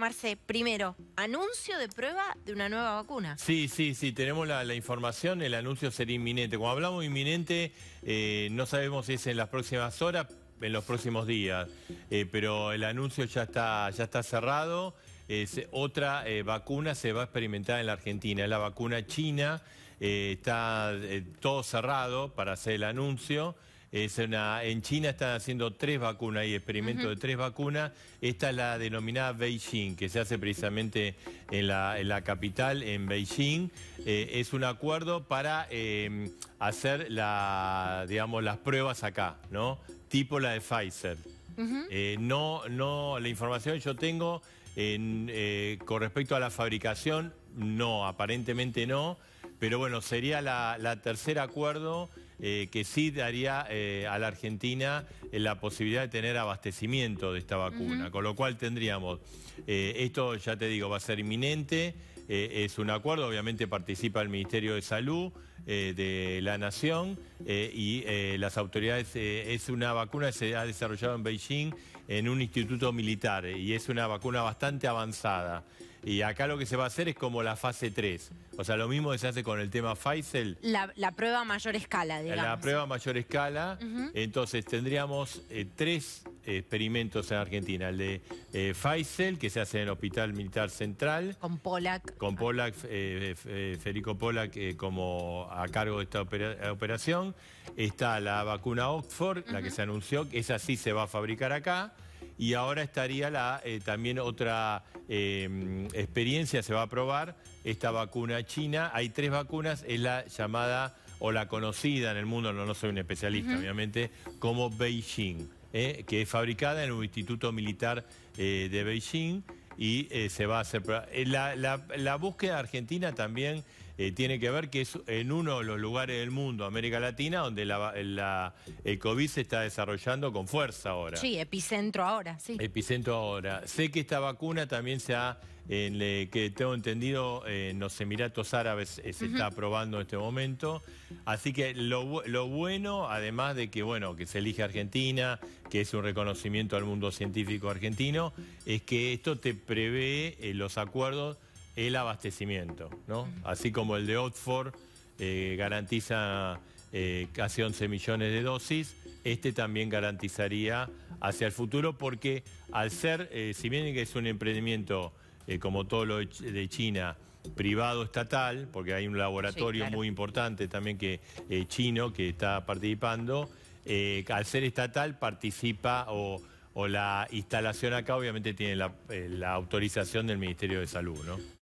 Marce, primero, anuncio de prueba de una nueva vacuna. Sí, sí, sí, tenemos la, información, el anuncio será inminente. Cuando hablamos inminente, eh, no sabemos si es en las próximas horas, en los próximos días, eh, pero el anuncio ya está, ya está cerrado. otra eh, vacuna se va a experimentar en la Argentina, la vacuna china, está todo cerrado para hacer el anuncio una, en China están haciendo tres vacunas y experimento de tres vacunas. Esta es la denominada Beijing, que se hace precisamente en la, capital, en Beijing. Eh, es un acuerdo para em, hacer la, digamos, las pruebas acá, ¿no? Tipo la de Pfizer. Eh, no, no, la información que yo tengo eh, con respecto a la fabricación, no, aparentemente no. Pero bueno, sería la, la tercer acuerdo eh, que sí daría eh, a la Argentina eh, la posibilidad de tener abastecimiento de esta vacuna. Con lo cual tendríamos, esto ya te digo, va a ser inminente, es un acuerdo, obviamente participa el Ministerio de Salud de la Nación y las autoridades, es una vacuna que se ha desarrollado en Beijing en un instituto militar y es una vacuna bastante avanzada. Y acá lo que se va a hacer es como la fase 3. O sea, lo mismo que se hace con el tema Pfizer. La, prueba a mayor escala, digamos. La prueba a mayor escala. Entonces tendríamos eh, tres experimentos en Argentina. El de eh, que se hace en el Hospital Militar Central. Con Pollack. Con Pollack, eh, eh, Federico Pollack como a cargo de esta operación. Está la vacuna Oxford, la que se anunció, que esa sí se va a fabricar acá y ahora estaría la, eh, también otra em, experiencia, se va a probar esta vacuna china. Hay tres vacunas, es la llamada o la conocida en el mundo, no, no soy un especialista obviamente, como Beijing, eh, que es fabricada en un instituto militar eh, de Beijing y se va a hacer... La, la, la búsqueda argentina también eh, tiene que ver que es en uno de los lugares del mundo, América Latina, donde la, el COVID se está desarrollando con fuerza ahora. Sí, epicentro ahora, sí. Epicentro ahora. Sé que esta vacuna también se ha, eh, que tengo entendido, en los Emiratos Árabes eh, se está aprobando en este momento. Así que lo, bueno, además de que, bueno, que se elige Argentina, que es un reconocimiento al mundo científico argentino, es que esto te prevé los acuerdos el abastecimiento, ¿no? Así como el de Oxford eh, garantiza eh, casi 11 millones de dosis, este también garantizaría hacia el futuro porque al ser, eh, si bien es un emprendimiento como todo lo de China, privado estatal, porque hay un laboratorio muy importante también que chino que está participando, al ser estatal participa o la instalación acá obviamente tiene la, la autorización del Ministerio de Salud, ¿no?